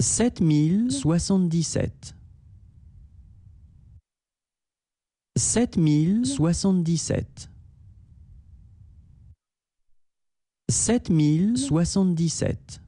sept mille soixante-dix-sept. Sept mille soixante-dix-sept. Sept mille soixante-dix-sept.